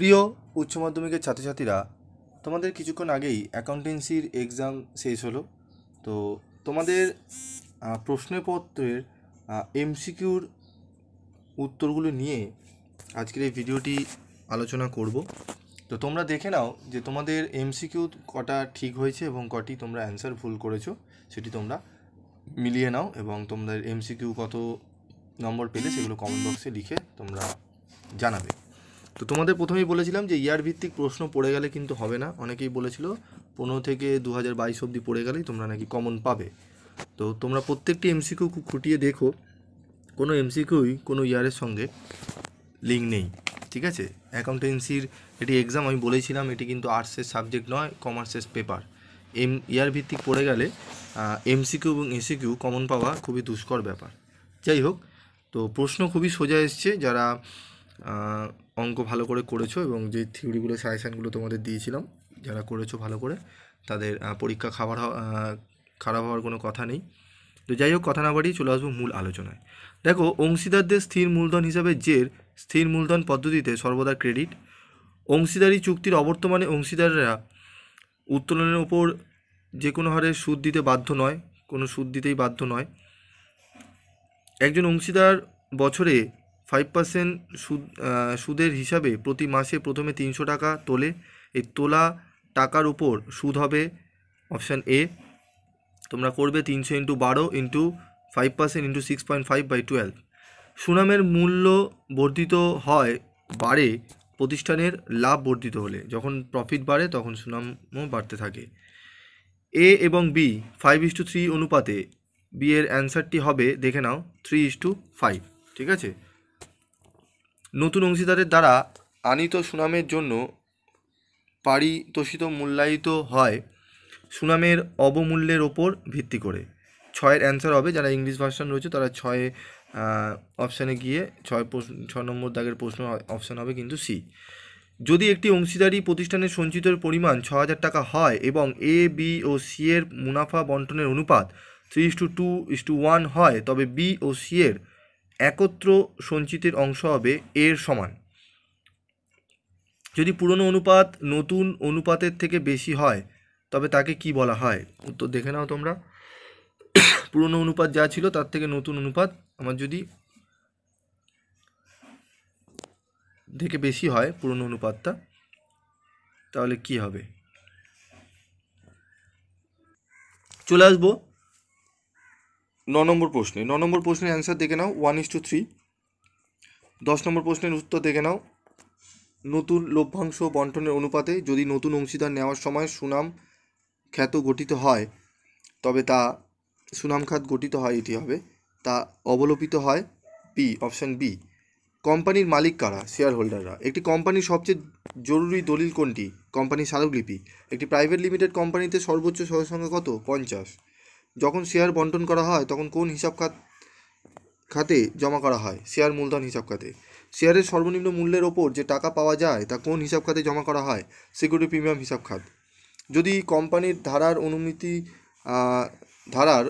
প্রিয় উচ্চ মাধ্যমিকের ছাত্রছাত্রীরা তোমাদের কিছুক্ষণ আগেই অ্যাকাউন্টেন্সির এক্সাম শেষ হলো তো তোমাদের প্রশ্নপত্রের এমসিকিউর উত্তরগুলো নিয়ে আজকের এই ভিডিওটি আলোচনা করব তো তোমরা দেখে নাও যে তোমাদের এমসিকিউ কটা ঠিক হয়েছে এবং কটি তোমরা অ্যান্সার ভুল করেছো সেটি তোমরা মিলিয়ে নাও এবং তোমাদের এমসিকিউ কত নম্বর পেলে সেগুলো কমেন্ট বক্সে লিখে তোমরা জানাবে তো তোমাদের প্রথমেই বলেছিলাম যে ইয়ার ভিত্তিক প্রশ্ন পড়ে গেলে কিন্তু হবে না অনেকেই বলেছিল পনেরো থেকে দু হাজার বাইশ অব্দি পড়ে গেলেই তোমরা নাকি কমন পাবে তো তোমরা প্রত্যেকটি এমসিকিউ খুঁটিয়ে দেখো কোনো এমসিকিউই কোনো ইয়ারের সঙ্গে লিঙ্ক নেই ঠিক আছে অ্যাকাউন্টেন্সির এটি এক্সাম আমি বলেছিলাম এটি কিন্তু আর্টসের সাবজেক্ট নয় কমার্সের পেপার এম ইয়ার ভিত্তিক পড়ে গেলে এমসিকিউ এবং এসিকিউ কমন পাওয়া খুবই দুষ্কর ব্যাপার যাই হোক তো প্রশ্ন খুবই সোজা এসছে যারা অঙ্ক ভালো করে করেছো এবং যে থিওরিগুলো সাজেশানগুলো তোমাদের দিয়েছিলাম যারা করেছো ভালো করে তাদের পরীক্ষা খাবার খারাপ হওয়ার কোনো কথা নেই তো যাই হোক কথা না বাড়িয়ে চলে আসবো মূল আলোচনায় দেখো অংশীদারদের স্থির মূলধন হিসাবে জের স্থির মূলধন পদ্ধতিতে সর্বদা ক্রেডিট অংশীদারি চুক্তির অবর্তমানে অংশীদাররা উত্তোলনের ওপর যে কোনো হারে সুদ দিতে বাধ্য নয় কোনো সুদ দিতেই বাধ্য নয় একজন অংশীদার বছরে ফাইভ পার্সেন্ট সুদ সুদের হিসাবে প্রতি মাসে প্রথমে তিনশো টাকা তোলে এই তোলা টাকার উপর সুদ হবে অপশান এ তোমরা করবে তিনশো ইন্টু বারো into five percent into six point five by twelve সুনামের মূল্য বর্ধিত হয় বাড়ে প্রতিষ্ঠানের লাভ বর্ধিত হলে যখন প্রফিট বাড়ে তখন সুনামও বাড়তে থাকে এ এবং B five is to three অনুপাতে বি এর অ্যান্সারটি হবে দেখে নাও থ্রি ইস টু ফাইভ ঠিক আছে নতুন অংশীদারের দ্বারা আনিত সুনামের জন্য পারিতোষিত মূল্যায়িত হয় সুনামের অবমূল্যের ওপর ভিত্তি করে ছয়ের অ্যান্সার হবে যারা ইংলিশ ভার্সন রয়েছে তারা ছয়ে অপশানে গিয়ে ছয় প্রশ্ন ছ নম্বর দাগের প্রশ্ন অপশান হবে কিন্তু সি যদি একটি অংশীদারি প্রতিষ্ঠানের সঞ্চিতের পরিমাণ ছ হাজার টাকা হয় এবং এ বি ও সি এর মুনাফা বন্টনের অনুপাত three is to two two is to one তবে বি ও সি এর একত্র সঞ্চিতের অংশ হবে এর সমান যদি পুরনো অনুপাত নতুন অনুপাতের থেকে বেশি হয় তবে তাকে কি বলা হয় উত্তর দেখে নাও তোমরা পুরনো অনুপাত যা ছিল তার থেকে নতুন অনুপাত আমার যদি থেকে বেশি হয় পুরনো অনুপাতটা তাহলে কি হবে চলে আসবো ন নম্বর প্রশ্নে ন নম্বর প্রশ্নের অ্যান্সার দেখে নাও ওয়ান ইস টু থ্রি দশ নম্বর প্রশ্নের উত্তর দেখে নাও নতুন লভ্যাংশ বন্টনের অনুপাতে যদি নতুন অংশীদার নেওয়ার সময় সুনাম খ্যাত গঠিত হয় তবে তা সুনাম খাত গঠিত হয় এটি হবে তা অবলোপিত হয় পি অপশান বি কোম্পানির মালিক কারা শেয়ার হোল্ডাররা একটি কোম্পানির সবচেয়ে জরুরি দলিল কোনটি কোম্পানির স্মারকলিপি একটি প্রাইভেট লিমিটেড কোম্পানিতে সর্বোচ্চ সহসংখ্যা কত পঞ্চাশ যখন শেয়ার বন্টন করা হয় তখন কোন হিসাব খাত খাতে জমা করা হয় শেয়ার মূলধন হিসাব খাতে শেয়ারের সর্বনিম্ন মূল্যের ওপর যে টাকা পাওয়া যায় তা কোন হিসাব খাতে জমা করা হয় সিকিউরিটি প্রিমিয়াম হিসাব খাত যদি কোম্পানির ধারার অনুমতি ধারার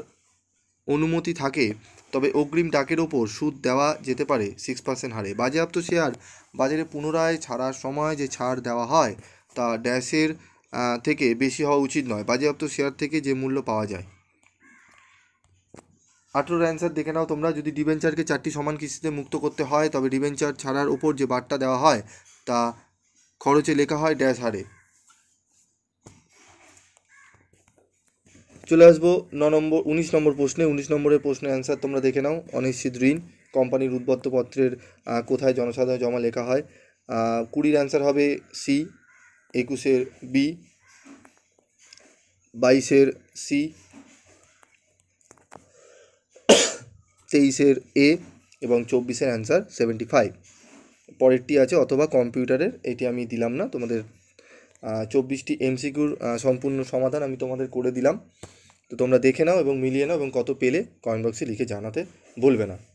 অনুমতি থাকে তবে অগ্রিম ডাকের ওপর সুদ দেওয়া যেতে পারে সিক্স পার্সেন্ট হারে বাজেয়াপ্ত শেয়ার বাজারে পুনরায় ছাড়ার সময় যে ছাড় দেওয়া হয় তা ড্যাশের থেকে বেশি হওয়া উচিত নয় বাজেয়াপ্ত শেয়ার থেকে যে মূল্য পাওয়া যায় আঠেরোর অ্যান্সার দেখে নাও তোমরা যদি ডিবেঞ্চারকে চারটি সমান কিস্তিতে মুক্ত করতে হয় তবে ডিবেঞ্চার ছাড়ার ওপর যে বার্তা দেওয়া হয় তা খরচে লেখা হয় ড্যাশ হারে চলে আসবো ন নম্বর উনিশ নম্বর প্রশ্নে উনিশ নম্বরের প্রশ্নের অ্যান্সার তোমরা দেখে নাও অনিশ্চিত ঋণ কোম্পানির উদ্বত্তপত্রের কোথায় জনসাধারণ জমা লেখা হয় কুড়ির অ্যান্সার হবে সি একুশের বি বাইশের সি তেইশের এ এবং চব্বিশের অ্যান্সার সেভেন্টি ফাইভ পরেরটি আছে অথবা কম্পিউটারের এটি আমি দিলাম না তোমাদের চব্বিশটি এমসিকিউর সম্পূর্ণ সমাধান আমি তোমাদের করে দিলাম তো তোমরা দেখে নাও এবং মিলিয়ে নাও এবং কত পেলে কমেন্ট বক্সে লিখে জানাতে বলবে না